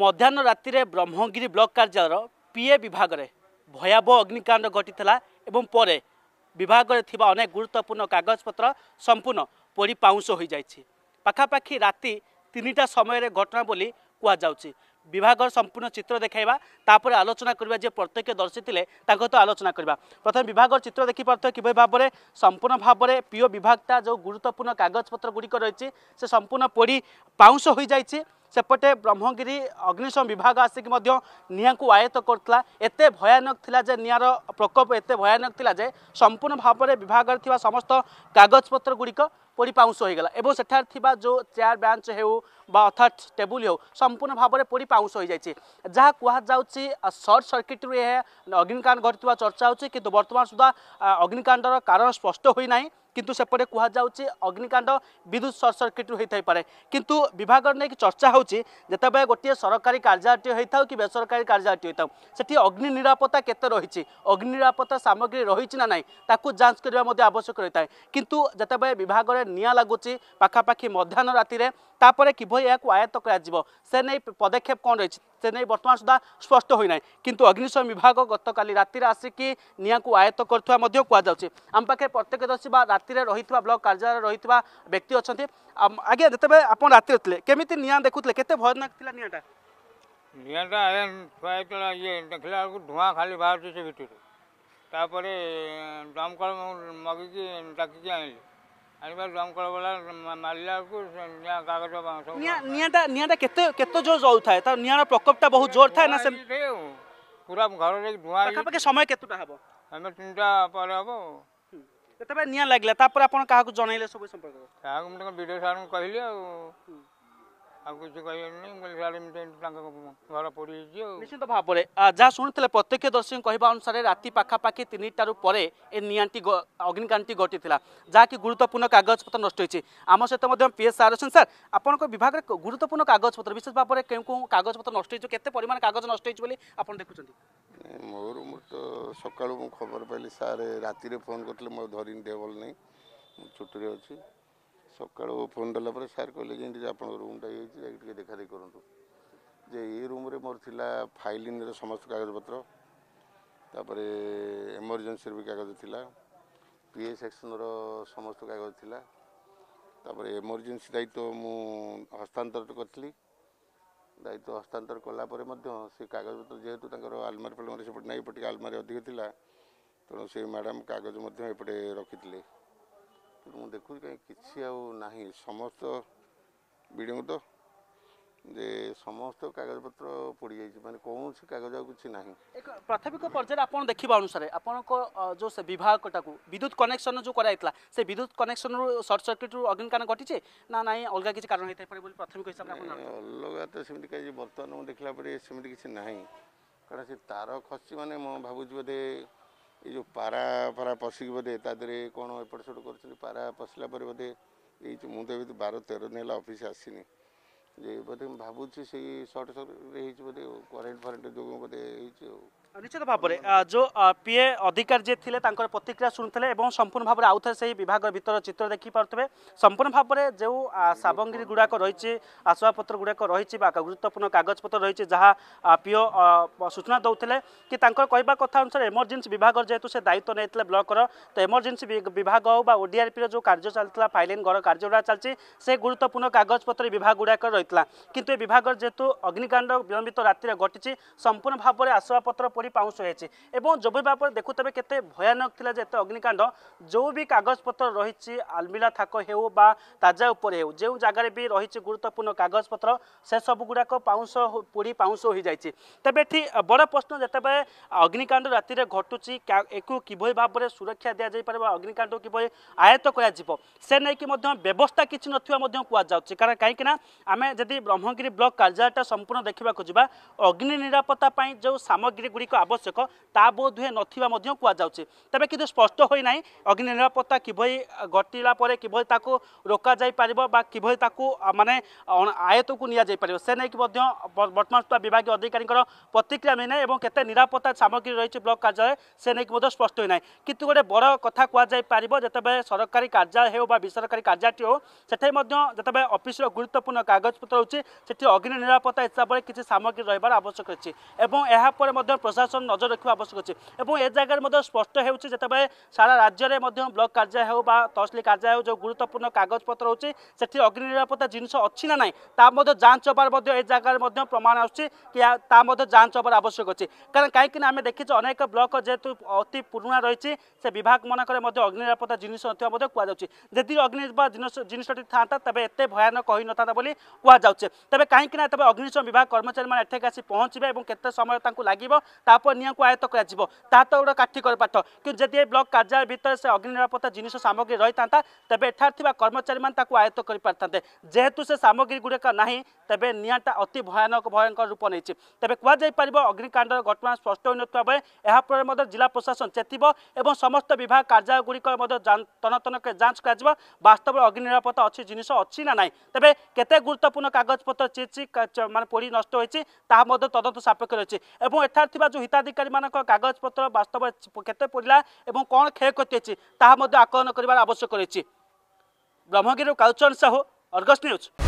ମଧ୍ୟାହ୍ନ ରାତିରେ ବ୍ରହ୍ମଗିରି ବ୍ଲକ କାର୍ଯ୍ୟାଳୟର ପିଏ ବିଭାଗରେ ଭୟାବହ ଅଗ୍ନିକାଣ୍ଡ ଘଟିଥିଲା ଏବଂ ପରେ ବିଭାଗରେ ଥିବା ଅନେକ ଗୁରୁତ୍ୱପୂର୍ଣ୍ଣ କାଗଜପତ୍ର ସମ୍ପୂର୍ଣ୍ଣ ପୋଡ଼ି ପାଉଁଶ ହୋଇଯାଇଛି ପାଖାପାଖି ରାତି ତିନିଟା ସମୟରେ ଘଟଣା ବୋଲି କୁହାଯାଉଛି ବିଭାଗର ସମ୍ପୂର୍ଣ୍ଣ ଚିତ୍ର ଦେଖାଇବା ତାପରେ ଆଲୋଚନା କରିବା ଯିଏ ପ୍ରତ୍ୟକ୍ଷଦର୍ଶୀ ଥିଲେ ତାଙ୍କ ସହିତ ଆଲୋଚନା କରିବା ପ୍ରଥମେ ବିଭାଗର ଚିତ୍ର ଦେଖିପାରୁଥିବେ କିଭଳି ଭାବରେ ସମ୍ପୂର୍ଣ୍ଣ ଭାବରେ ପିଓ ବିଭାଗଟା ଯେଉଁ ଗୁରୁତ୍ୱପୂର୍ଣ୍ଣ କାଗଜପତ୍ର ଗୁଡ଼ିକ ରହିଛି ସେ ସମ୍ପୂର୍ଣ୍ଣ ପୋଡ଼ି ପାଉଁଶ ହୋଇଯାଇଛି সেপটে ব্রহ্মগিরি অগ্নিশম বিভাগ আসিকি নিয়াঁকু আয়ত্ত করুলা এতে ভয়ানক লা যে নিয়াঁর প্রকোপ এতে ভয়ানক লা যে সম্পূর্ণ ভাবে বিভাগের থাকা সমস্ত কাগজপত্র গুড়িক পোড়ি পাউঁশ হয়ে গলা এবং সেঠার থাকা যে চেয়ার বেঞ্চ হেউ বা অর্থাৎ টেবুল হেউ সম্পূর্ণ ভাবে পোড়ি পাউঁশ হয়ে যাই যা কুহযাচ্ছে সর্ট সর্কিট্রু এ অগ্নিকাণ্ড ঘটি চর্চা হচ্ছে কিন্তু বর্তমান সুদ্ধা অগ্নিকাণ্ডর কারণ স্পষ্ট হয়ে না কিন্তু সেপটে কুহযাচ্ছে অগ্নিকাণ্ড বিদ্যুৎ সর্ট সর্কিট্রু হয়ে কিন্তু বিভাগ নেই চর্চা হচ্ছে যেতবে গোটিয়ে সরকারি কার্যালয়টি হয়ে থাও কি বেসরকারি কার্যালয়টি হয়ে থাও সেটি অগ্নি নিরাপত্তা কেতে রয়েছে অগ্নি নিরাপত্তা সামগ্রী রয়েছে না না তাকে যাঞ্চ করা আবশ্যক রয়ে থাকে কিন্তু যেতবে বিভাগের নিয়া লাগুচি পাখাপাখি মধ্যাহ্ন রাতে তাপরে কিভাবে এখন আয়ত্ত করা যাব সে নেই পদক্ষেপ কম রয়েছে সে নেই বর্তমান সুদ্ধা স্পষ্ট হয়ে না কিন্তু অগ্নিশম বিভাগ গতকাল রাতে আসিকি নিয়াঁকু আয়ত্ত করুয়া কুযাচ্ছে আম পাখে প্রত্যক্ষদর্শী বা রাতে রয়েছে ব্লক কার্যালয় রয়েছে ব্যক্তি অনেক যেত আপনার রাতে লে কেমিতি নিয়াঁ দেখুলে কত ভয়ানক লা নিয়াঁটা নিয়াঁটা আজ্ঞা ইয়ে দেখিলা বেড়ে খালি বাহুছে সে ভিতরে তাপরে দমকল মগিকি ডাকি আনলি ଆଣିବା ଦମକଳ ବାଲା ମାରିଲାକୁ କାଗଜ ନିଆଁଟା ନିଆଁଟା କେତେ କେତେ ଜୋର ଜଳୁଥାଏ ତା ନିଆଁର ପ୍ରକୋପଟା ବହୁତ ଜୋର ଥାଏ ନା ସେମିତି ପୁରା ଘର ଯାଇକି ଧୂଆଁ ପାଖାପାଖି ସମୟ କେତେଟା ହେବ ଆମେ ତିନିଟା ପରେ ହେବ ଯେତେବେଳେ ନିଆଁ ଲାଗିଲା ତାପରେ ଆପଣ କାହାକୁ ଜଣାଇଲେ ସବୁ ସମ୍ପର୍କ କାହାକୁ ମୁଁ ତାଙ୍କ ବିଡ଼ିଓ ସାର୍ଙ୍କୁ କହିଲି ଆଉ ଆଉ କିଛି କହିଲେନି କହିଲେ ସାର୍ ଏମିତି ଏମିତି ତାଙ୍କ ଘର ପୋଡ଼ିଯାଇଛି ଆଉ ନିଶ୍ଚିତ ଭାବରେ ଯାହା ଶୁଣିଥିଲେ ପ୍ରତ୍ୟକ୍ଷଦର୍ଶୀଙ୍କ କହିବା ଅନୁସାରେ ରାତି ପାଖାପାଖି ତିନିଟାରୁ ପରେ ଏ ନିଆଁଟି ଅଗ୍ନିକାଣ୍ଡଟି ଘଟିଥିଲା ଯାହାକି ଗୁରୁତ୍ୱପୂର୍ଣ୍ଣ କାଗଜପତ୍ର ନଷ୍ଟ ହୋଇଛି ଆମ ସହିତ ମଧ୍ୟ ପି ଏସ୍ ସାର୍ ଅଛନ୍ତି ସାର୍ ଆପଣଙ୍କ ବିଭାଗରେ ଗୁରୁତ୍ୱପୂର୍ଣ୍ଣ କାଗଜପତ୍ର ବିଶେଷ ଭାବରେ କେଉଁ କେଉଁ କାଗଜପତ୍ର ନଷ୍ଟ ହୋଇଛି କେତେ ପରିମାଣ କାଗଜ ନଷ୍ଟ ହୋଇଛି ବୋଲି ଆପଣ ଦେଖୁଛନ୍ତି ମୋର ମୁଁ ତ ସକାଳୁ ମୁଁ ଖବର ପାଇଲି ସାର୍ ରାତିରେ ଫୋନ୍ କରିଥିଲେ ମୁଁ ଧରିନି ଦେହ ଭଲ ନାହିଁ ଛୁଟିରେ ଅଛି ସକାଳୁ ଫୋନ୍ ଦେଲା ପରେ ସାର୍ କହିଲେ ଯେମିତି ଆପଣଙ୍କ ରୁମ୍ଟା ହେଇଯାଇଛି ଯାଇକି ଟିକେ ଦେଖାଦେଖି କରନ୍ତୁ ଯେ ଏଇ ରୁମ୍ରେ ମୋର ଥିଲା ଫାଇଲିନ୍ର ସମସ୍ତ କାଗଜପତ୍ର ତାପରେ ଏମର୍ଜେନ୍ସିର ବି କାଗଜ ଥିଲା ପି ଏ ସେକ୍ସନ୍ର ସମସ୍ତ କାଗଜ ଥିଲା ତାପରେ ଏମର୍ଜେନ୍ସି ଦାୟିତ୍ୱ ମୁଁ ହସ୍ତାନ୍ତର କରିଥିଲି ଦାୟିତ୍ୱ ହସ୍ତାନ୍ତର କଲା ପରେ ମଧ୍ୟ ସେ କାଗଜପତ୍ର ଯେହେତୁ ତାଙ୍କର ଆଲମାରି ଫାଲମାରୀ ସେପଟେ ନାହିଁ ଏପଟେ ଆଲମାରୀ ଅଧିକ ଥିଲା ତେଣୁ ସେ ମ୍ୟାଡ଼ାମ୍ କାଗଜ ମଧ୍ୟ ଏପଟେ ରଖିଥିଲେ ମୁଁ ଦେଖୁଛି କାହିଁ କିଛି ଆଉ ନାହିଁ ସମସ୍ତ ବିଡ଼ିଙ୍ଗ ତ ଯେ ସମସ୍ତ କାଗଜପତ୍ର ପୋଡ଼ିଯାଇଛି ମାନେ କୌଣସି କାଗଜ ଆଉ କିଛି ନାହିଁ ପ୍ରାଥମିକ ପର୍ଯ୍ୟାୟରେ ଆପଣ ଦେଖିବା ଅନୁସାରେ ଆପଣଙ୍କ ଯେଉଁ ସେ ବିଭାଗଟାକୁ ବିଦ୍ୟୁତ କନେକ୍ସନ୍ ଯେଉଁ କରାଯାଇଥିଲା ସେ ବିଦ୍ୟୁତ କନେକ୍ସନ୍ରୁ ସର୍ଟ ସର୍କିଟ୍ରୁ ଅଗ୍ନିକାଣ୍ଡ ଘଟିଛି ନା ନାହିଁ ଅଲଗା କିଛି କାରଣ ହୋଇଥାଇପାରେ ବୋଲି ପ୍ରାଥମିକ ହିସାବରେ ଅଲଗା ତ ସେମିତି କାହିଁକି ବର୍ତ୍ତମାନ ମୁଁ ଦେଖିଲା ପରେ ସେମିତି କିଛି ନାହିଁ କାରଣ ସେ ତାର ଖସି ମାନେ ମୁଁ ଭାବୁଛି ବୋଧେ ଏ ଯେଉଁ ପାରା ଫାରା ପଶିକି ବୋଧେ ତା ଦେହରେ କ'ଣ ଏପଟ ସେପଟ କରୁଛନ୍ତି ପାରା ପଶିଲା ପରେ ବୋଧେ ଏଇ ଯେଉଁ ମୁଁ ତ ଏବେ ବାର ତେର ଦିନ ହେଲା ଅଫିସ୍ ଆସିନି ଯେ ବୋଧେ ମୁଁ ଭାବୁଛି ସେଇ ସର୍ଟ ସର୍କିଟ୍ରେ ହେଇଛି ବୋଧେ କରେଣ୍ଟ ଫରେଣ୍ଟ ଯୋଗୁଁ ବୋଧେ ହେଇଛି ଆଉ ନିଶ୍ଚିତ ଭାବରେ ଯେଉଁ ପି ଏ ଅଧିକାରୀ ଯିଏ ଥିଲେ ତାଙ୍କର ପ୍ରତିକ୍ରିୟା ଶୁଣୁଥିଲେ ଏବଂ ସମ୍ପୂର୍ଣ୍ଣ ଭାବରେ ଆଉଥରେ ସେହି ବିଭାଗ ଭିତର ଚିତ୍ର ଦେଖିପାରୁଥିବେ ସମ୍ପୂର୍ଣ୍ଣ ଭାବରେ ଯେଉଁ ସାମଗ୍ରୀ ଗୁଡ଼ାକ ରହିଛି ଆସବାବପତ୍ର ଗୁଡ଼ାକ ରହିଛି ବା ଗୁରୁତ୍ୱପୂର୍ଣ୍ଣ କାଗଜପତ୍ର ରହିଛି ଯାହା ପି ଓ ସୂଚନା ଦେଉଥିଲେ କି ତାଙ୍କର କହିବା କଥା ଅନୁସାରେ ଏମର୍ଜେନ୍ସି ବିଭାଗ ଯେହେତୁ ସେ ଦାୟିତ୍ୱ ନେଇଥିଲେ ବ୍ଲକର ତ ଏମର୍ଜେନ୍ସି ବିଭାଗ ହେଉ ବା ଓଡିଆର୍ପିର ଯେଉଁ କାର୍ଯ୍ୟ ଚାଲିଥିଲା ଫାଇଲିନ୍ ଘର କାର୍ଯ୍ୟ ଗୁଡ଼ା ଚାଲିଛି ସେ ଗୁରୁତ୍ୱପୂର୍ଣ୍ଣ କାଗଜପତ୍ର ବିଭାଗ ଗୁଡ଼ାକ ରହିଥିଲା କିନ୍ତୁ ଏ ବିଭାଗ ଯେହେତୁ ଅଗ୍ନିକାଣ୍ଡ ବିଳମ୍ବିତ ରାତିରେ ଘଟିଛି ସମ୍ପୂର୍ଣ୍ଣ ଭାବରେ ଆସବାବପତ୍ର পুড়ি পাউঁশ হয়েছে এবং জবিবা পরে দেখুতবে কেতে ভয়ানক লা যে এত অগ্নিকাণ্ড ଯେଉଁ ବି କାଗଜପତ୍ର ରହିଛି ଆଲମିରା ଥାକ ହେଉ ବା ତାଜା ଉପରେ ହେଉ ଯେଉଁ ଜାଗାରେ ବି ରହିଛି ଗୁରୁତ୍ୱପୂର୍ଣ୍ଣ କାଗଜପତ୍ର ସେସବୁ ଗୁଡ଼ାକ ପାଉଁଶ ପୋଡ଼ି ପାଉଁଶ ହୋଇଯାଇଛି ତେବେ ଏଠି ବଡ଼ ପ୍ରଶ୍ନ ଯେତେବେଳେ ଅଗ୍ନିକାଣ୍ଡ ରାତିରେ ଘଟୁଛି ଏକୁ କିଭଳି ଭାବରେ ସୁରକ୍ଷା ଦିଆଯାଇପାରେ ବା ଅଗ୍ନିକାଣ୍ଡକୁ କିଭଳି ଆୟତ୍ତ କରାଯିବ ସେ ନେଇକି ମଧ୍ୟ ବ୍ୟବସ୍ଥା କିଛି ନଥିବା ମଧ୍ୟ କୁହାଯାଉଛି କାରଣ କାହିଁକିନା ଆମେ ଯଦି ବ୍ରହ୍ମଗିରି ବ୍ଲକ କାର୍ଯ୍ୟାଳୟଟା ସମ୍ପୂର୍ଣ୍ଣ ଦେଖିବାକୁ ଯିବା ଅଗ୍ନି ନିରାପତ୍ତା ପାଇଁ ଯେଉଁ ସାମଗ୍ରୀ ଗୁଡ଼ିକ ଆବଶ୍ୟକ ତା ବୋଧ ହୁଏ ନଥିବା ମଧ୍ୟ କୁହାଯାଉଛି ତେବେ କିନ୍ତୁ ସ୍ପଷ୍ଟ ହୋଇନାହିଁ ଅଗ୍ନି ନିରାପତ୍ତା କିଭଳି ଘଟିଲା ପରେ କିଭଳି ତାକୁ ରୋକାଯାଇପାରିବ ବା କିଭଳି ତାକୁ ମାନେ ଆୟତକୁ ନିଆଯାଇପାରିବ ସେ ନେଇକି ମଧ୍ୟ ବର୍ତ୍ତମାନ ସୁଦ୍ଧା ବିଭାଗୀୟ ଅଧିକାରୀଙ୍କର ପ୍ରତିକ୍ରିୟା ମିଳିନାହିଁ ଏବଂ କେତେ ନିରାପତ୍ତା ସାମଗ୍ରୀ ରହିଛି ବ୍ଲକ୍ କାର୍ଯ୍ୟାଳୟ ସେ ନେଇକି ମଧ୍ୟ ସ୍ପଷ୍ଟ ହୋଇନାହିଁ କିନ୍ତୁ ଗୋଟେ ବଡ଼ କଥା କୁହାଯାଇପାରିବ ଯେତେବେଳେ ସରକାରୀ କାର୍ଯ୍ୟାଳୟ ହେଉ ବା ବେସରକାରୀ କାର୍ଯ୍ୟାଳୟଟି ହେଉ ସେଠାରେ ମଧ୍ୟ ଯେତେବେଳେ ଅଫିସର ଗୁରୁତ୍ୱପୂର୍ଣ୍ଣ କାଗଜପତ୍ର ହେଉଛି ସେଠି ଅଗ୍ନି ନିରାପତ୍ତା ହିସାବରେ କିଛି ସାମଗ୍ରୀ ରହିବାର ଆବଶ୍ୟକ ଅଛି ଏବଂ ଏହାପରେ ମଧ୍ୟ ପ୍ରଶାସନ প্রশাসন নজর রাখা আবশ্যক আছে এবং এ জায়গার মধ্যে স্পষ্ট হচ্ছে যেতবে সারা রাজ্যের মধ্যে ব্লক কার্য হেউ বা তহসিল কার্য হেউ যে গুরুত্বপূর্ণ কাগজপত্র হচ্ছে সেটি অগ্নি নিরাপত্তা জিনিস অছি না নাই তা মধ্যে যাঞ্চ হবার মধ্যে এ জায়গার মধ্যে প্রমাণ আসছে কি তা মধ্যে যাঞ্চ হবার আবশ্যক আছে কারণ কাইকি না আমি দেখিছি অনেক ব্লক যেহেতু অতি পুরোনা রয়েছে সে বিভাগ মনকরে মধ্যে অগ্নি নিরাপত্তা জিনিস নথিবা মধ্যে কুয়া যাচ্ছে যদি অগ্নি জিনিসটি থাকা তবে এত ভয়ানক হয়ে নথা বলে কুয়া যাচ্ছে তবে কাইকি না তবে অগ্নিশম বিভাগ কর্মচারী মানে এঠাকে আসি পৌঁছবে এবং কেতে সময় তাঁকু লাগিব তা তারপর নিয়াঁকু আয়ত্ত করা যাব তাহা তো গোটা কাঠিকর পাঠ কিন্তু যদি এই ব্লক কার্যালয় ভিতরে সে অগ্নি নিরাপত্তা জিনিস সামগ্রী রয়ে থাকে তবে এখানে কর্মচারী মানে তাকে আয়ত্ত করে পারি যেহেতু সে সামগ্রী গুড়িক না ତେବେ ନିଆଁଟା ଅତି ଭୟାନକ ଭୟଙ୍କର ରୂପ ନେଇଛି ତେବେ କୁହାଯାଇପାରିବ ଅଗ୍ନିକାଣ୍ଡର ଘଟଣା ସ୍ପଷ୍ଟ ହୋଇନଥିବା ବେଳେ ଏହାଫଳରେ ମଧ୍ୟ ଜିଲ୍ଲା ପ୍ରଶାସନ ଚେତିବ ଏବଂ ସମସ୍ତ ବିଭାଗ କାର୍ଯ୍ୟାଳୟଗୁଡ଼ିକର ମଧ୍ୟ ତନତନକ ଯାଞ୍ଚ କରାଯିବ ବାସ୍ତବରେ ଅଗ୍ନି ନିରାପତ୍ତା ଅଛି ଜିନିଷ ଅଛି ନା ନାହିଁ ତେବେ କେତେ ଗୁରୁତ୍ୱପୂର୍ଣ୍ଣ କାଗଜପତ୍ର ଚିଛି ମାନେ ପୋଡ଼ି ନଷ୍ଟ ହୋଇଛି ତାହା ମଧ୍ୟ ତଦନ୍ତ ସାପେକ୍ଷ ରହିଛି ଏବଂ ଏଠାରେ ଥିବା ଯେଉଁ ହିତାଧିକାରୀମାନଙ୍କ କାଗଜପତ୍ର ବାସ୍ତବରେ କେତେ ପଡ଼ିଲା ଏବଂ କ'ଣ କ୍ଷୟକ୍ଷତି ହୋଇଛି ତାହା ମଧ୍ୟ ଆକଳନ କରିବାର ଆବଶ୍ୟକ ରହିଛି ବ୍ରହ୍ମଗିରିରୁ କାଲଚରଣ ସାହୁ ଅର୍ଗସ୍ ନ୍ୟୁଜ୍